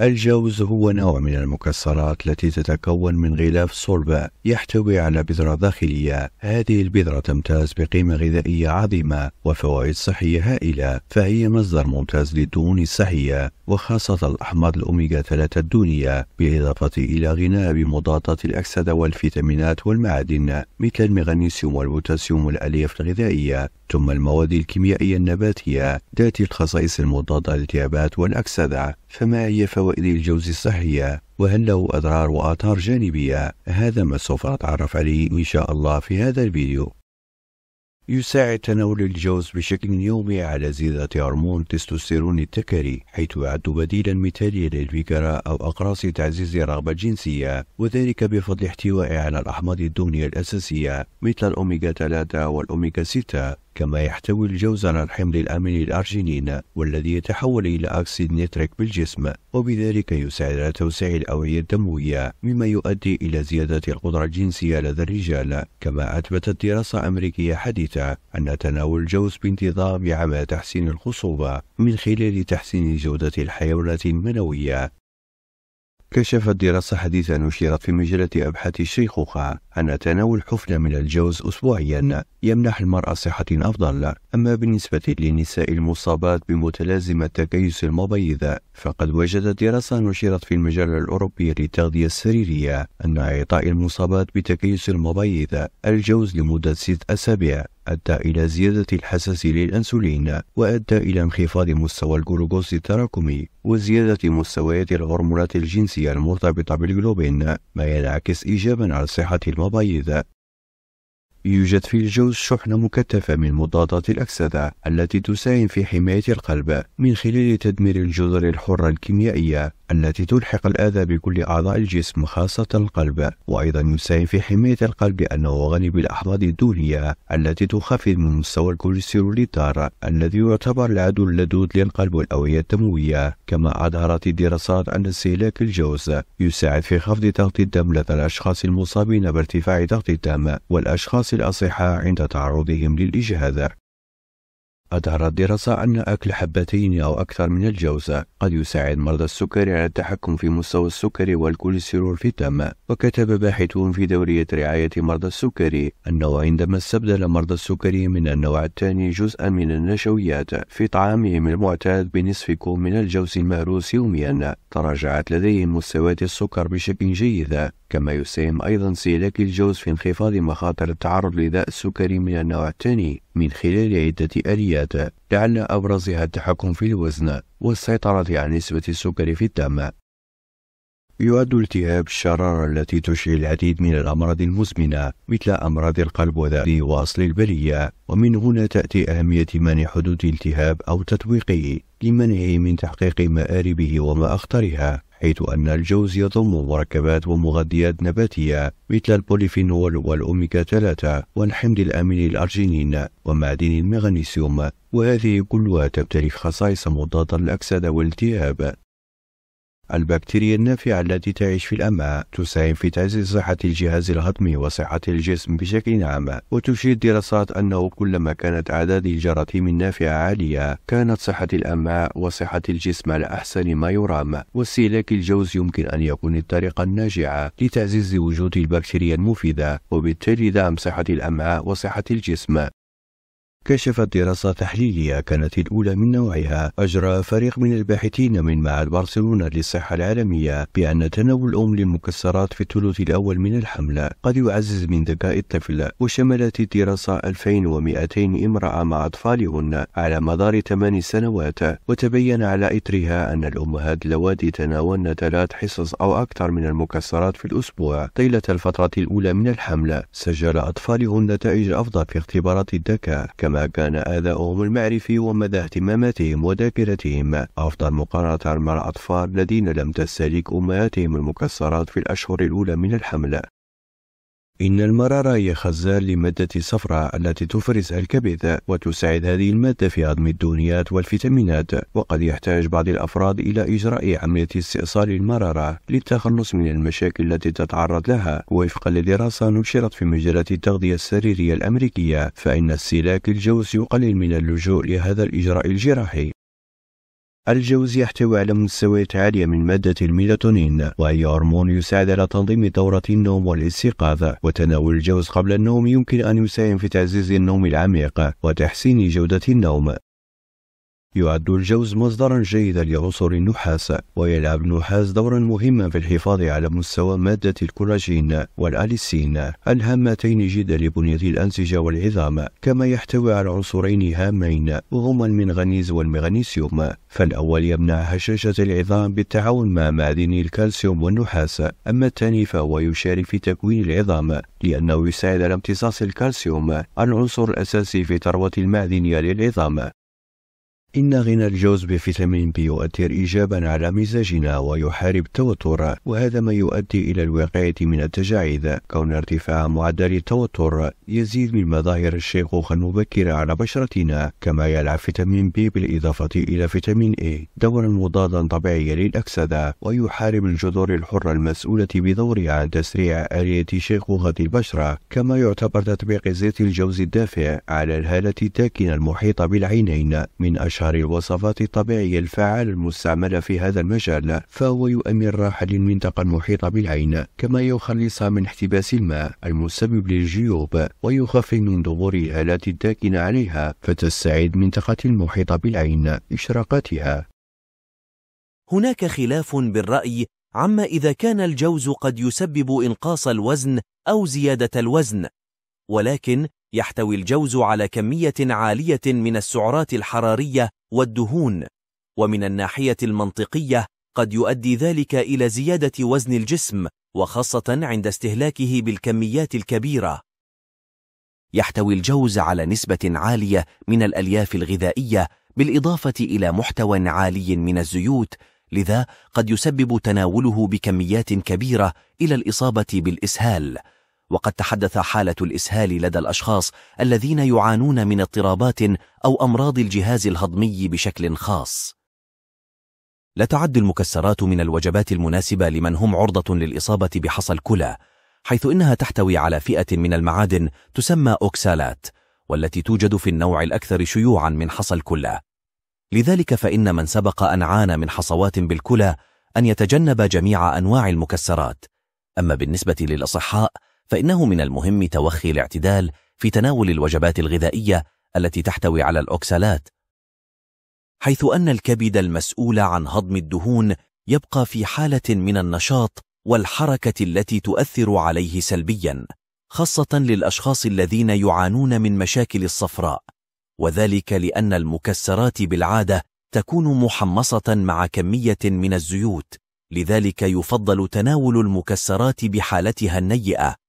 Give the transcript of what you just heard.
الجوز هو نوع من المكسرات التي تتكون من غلاف صلب يحتوي على بذرة داخلية هذه البذرة تمتاز بقيمة غذائية عظيمة وفوائد صحية هائلة فهي مصدر ممتاز للدهون الصحية وخاصة الأحماض الأوميغا 3 الدونية بالإضافة إلى غناء بمضادات الأكسدة والفيتامينات والمعادن مثل المغنيسيوم والبوتاسيوم والألياف الغذائية ثم المواد الكيميائية النباتية ذات الخصائص المضادة للالتهابات والأكسدة فما هي فوائد الجوز الصحية وهل له أضرار وآثار جانبية هذا ما سوف نتعرف عليه إن شاء الله في هذا الفيديو يساعد تناول الجوز بشكل يومي على زيادة هرمون تستوستيرون الذكري حيث يعد بديلا مثاليا للفكرة أو أقراص تعزيز الرغبة الجنسية وذلك بفضل احتوائه على الأحماض الدهنية الأساسية مثل الأوميغا 3 والأوميغا 6 كما يحتوي الجوز على الحمض الأميني الأرجينين والذي يتحول إلى أكسيد نيتريك بالجسم وبذلك يساعد على توسيع الأوعية الدموية مما يؤدي إلى زيادة القدرة الجنسية لدى الرجال كما أثبتت دراسة أمريكية حديثة أن تناول الجوز بانتظام يعمل تحسين الخصوبة من خلال تحسين جودة الحيوانات المنوية كشفت دراسة حديثة نشرت في مجلة أبحاث الشيخوخة أن تناول حفنة من الجوز أسبوعيا يمنح المرأة صحة أفضل أما بالنسبة للنساء المصابات بمتلازمة تكيس المبيض فقد وجدت دراسة نشرت في المجلة الأوروبية للتغذية السريرية أن إعطاء المصابات بتكيس المبيض الجوز لمدة ست أسابيع أدى إلى زيادة الحساس للأنسولين وأدى إلى انخفاض مستوى الجلوكوز التراكمي وزيادة مستويات الهرمونات الجنسية المرتبطة بالجلوبين ما ينعكس إيجابا على صحة المبايض يوجد في الجوز شحنة مكثفة من مضادات الأكسدة التي تساهم في حماية القلب من خلال تدمير الجذور الحرة الكيميائية التي تلحق الأذى بكل أعضاء الجسم خاصة القلب وأيضا يساهم في حماية القلب لأنه غني بالأحماض الدهنية التي تخفض من مستوى الكوليسترول الضار الذي يعتبر العدو اللدود للقلب والأوعية الدموية كما أظهرت الدراسات أن استهلاك الجوز يساعد في خفض ضغط الدم لدى الأشخاص المصابين بارتفاع ضغط الدم والأشخاص الأصحاء الأصحة عند تعرضهم للإجهاد. أظهرت دراسة أن أكل حبتين أو أكثر من الجوزة قد يساعد مرضى السكري على التحكم في مستوى السكري والكوليسترول في الدم، وكتب باحثون في دورية رعاية مرضى السكري أنه عندما استبدل مرضى السكري من النوع الثاني جزءا من النشويات في طعامهم المعتاد بنصف كوب من الجوز المهروس يوميا، تراجعت لديهم مستويات السكر بشكل جيد، كما يساهم أيضا استهلاك الجوز في انخفاض مخاطر التعرض لداء السكري من النوع الثاني من خلال عدة آليات لعل أبرزها التحكم في الوزن والسيطرة على نسبة السكر في الدم يعد التهاب الشرارة التي تشعل العديد من الأمراض المزمنة مثل أمراض القلب وذات وأصل البلية ومن هنا تأتي أهمية منع حدوث التهاب أو تطويقه لمنعه من تحقيق مآربه وما أخطرها حيث أن الجوز يضم مركبات ومغذيات نباتية مثل البوليفينول والأوميغا 3 والحمض الأمين الأرجينين ومعدن المغنيسيوم وهذه كلها تمتلك خصائص مضادة للأكسدة والالتهاب البكتيريا النافعة التي تعيش في الأمعاء تساهم في تعزيز صحة الجهاز الهضمي وصحة الجسم بشكل عام وتشير الدراسات أنه كلما كانت أعداد الجراثيم النافعة عالية كانت صحة الأمعاء وصحة الجسم على أحسن ما يرام واستهلاك الجوز يمكن أن يكون الطريقة الناجعة لتعزيز وجود البكتيريا المفيدة وبالتالي دعم صحة الأمعاء وصحة الجسم كشفت دراسة تحليلية كانت الأولى من نوعها أجرى فريق من الباحثين من معهد برشلونة للصحة العالمية بأن تناول الأم للمكسرات في الثلث الأول من الحملة قد يعزز من ذكاء الطفل وشملت الدراسة 2200 امرأة مع أطفالهن على مدار 8 سنوات وتبين على إثرها أن الأمهات اللواتي تناولن ثلاث حصص أو أكثر من المكسرات في الأسبوع طيلة الفترة الأولى من الحملة سجل أطفالهن نتائج أفضل في اختبارات الذكاء كما كما كان آذاؤهم المعرفي ومدى اهتماماتهم وذاكرتهم أفضل مقارنة مع الأطفال الذين لم تستهلك أمهاتهم المكسرات في الأشهر الأولى من الحمل إن المرارة هي خزان لمادة الصفراء التي تفرز الكبد وتساعد هذه المادة في هضم الدهنيات والفيتامينات وقد يحتاج بعض الأفراد إلى إجراء عملية استئصال المرارة للتخلص من المشاكل التي تتعرض لها وفقا لدراسة نشرت في مجلة التغذية السريرية الأمريكية فإن استهلاك الجوز يقلل من اللجوء لهذا الإجراء الجراحي الجوز يحتوي على مستويات عالية من مادة الميلاتونين وهي هرمون يساعد على تنظيم دورة النوم والاستيقاظ وتناول الجوز قبل النوم يمكن أن يساهم في تعزيز النوم العميق وتحسين جودة النوم يعد الجوز مصدرا جيدا لعنصر النحاس ويلعب النحاس دورا مهما في الحفاظ على مستوى مادة الكولاجين والأليسين الهامتين جدا لبنية الأنسجة والعظام كما يحتوي على عنصرين هامين وهما المنغنيز والمغنيسيوم فالأول يمنع هشاشة العظام بالتعاون مع معدني الكالسيوم والنحاس أما الثاني فهو يشارك في تكوين العظام لأنه يساعد على امتصاص الكالسيوم العنصر الأساسي في ثروة المعدنية للعظام إن غنى الجوز بفيتامين بي يؤثر إيجابا على مزاجنا ويحارب التوتر وهذا ما يؤدي إلى الوقاية من التجاعيد كون ارتفاع معدل التوتر يزيد من مظاهر الشيخوخة المبكرة على بشرتنا كما يلعب فيتامين بي بالإضافة إلى فيتامين إي دورا مضادا طبيعيا للأكسدة ويحارب الجذور الحرة المسؤولة بدورها عن تسريع آلية شيخوخة البشرة كما يعتبر تطبيق زيت الجوز الدافئ على الهالة الداكنة المحيطة بالعينين من أشهر أشهر الوصفات الطبيعية الفعالة المستعملة في هذا المجال فهو يؤمن راحة للمنطقة المحيطة بالعين كما يخلصها من احتباس الماء المسبب للجيوب ويخفف من ظهور الهالات الداكنة عليها فتستعيد منطقة المحيطة بالعين إشراقاتها هناك خلاف بالرأي عما إذا كان الجوز قد يسبب إنقاص الوزن أو زيادة الوزن ولكن يحتوي الجوز على كمية عالية من السعرات الحرارية والدهون ومن الناحية المنطقية قد يؤدي ذلك إلى زيادة وزن الجسم وخاصة عند استهلاكه بالكميات الكبيرة يحتوي الجوز على نسبة عالية من الألياف الغذائية بالإضافة إلى محتوى عالي من الزيوت لذا قد يسبب تناوله بكميات كبيرة إلى الإصابة بالإسهال وقد تحدث حالة الإسهال لدى الأشخاص الذين يعانون من اضطرابات أو أمراض الجهاز الهضمي بشكل خاص لا تعد المكسرات من الوجبات المناسبة لمن هم عرضة للإصابة بحصى الكلى حيث إنها تحتوي على فئة من المعادن تسمى أوكسالات والتي توجد في النوع الأكثر شيوعا من حصى الكلى لذلك فإن من سبق أن عانى من حصوات بالكلى أن يتجنب جميع أنواع المكسرات أما بالنسبة للأصحاء فإنه من المهم توخي الاعتدال في تناول الوجبات الغذائية التي تحتوي على الأوكسالات حيث أن الكبد المسؤول عن هضم الدهون يبقى في حالة من النشاط والحركة التي تؤثر عليه سلبياً خاصة للأشخاص الذين يعانون من مشاكل الصفراء وذلك لأن المكسرات بالعادة تكون محمصة مع كمية من الزيوت لذلك يفضل تناول المكسرات بحالتها النيئة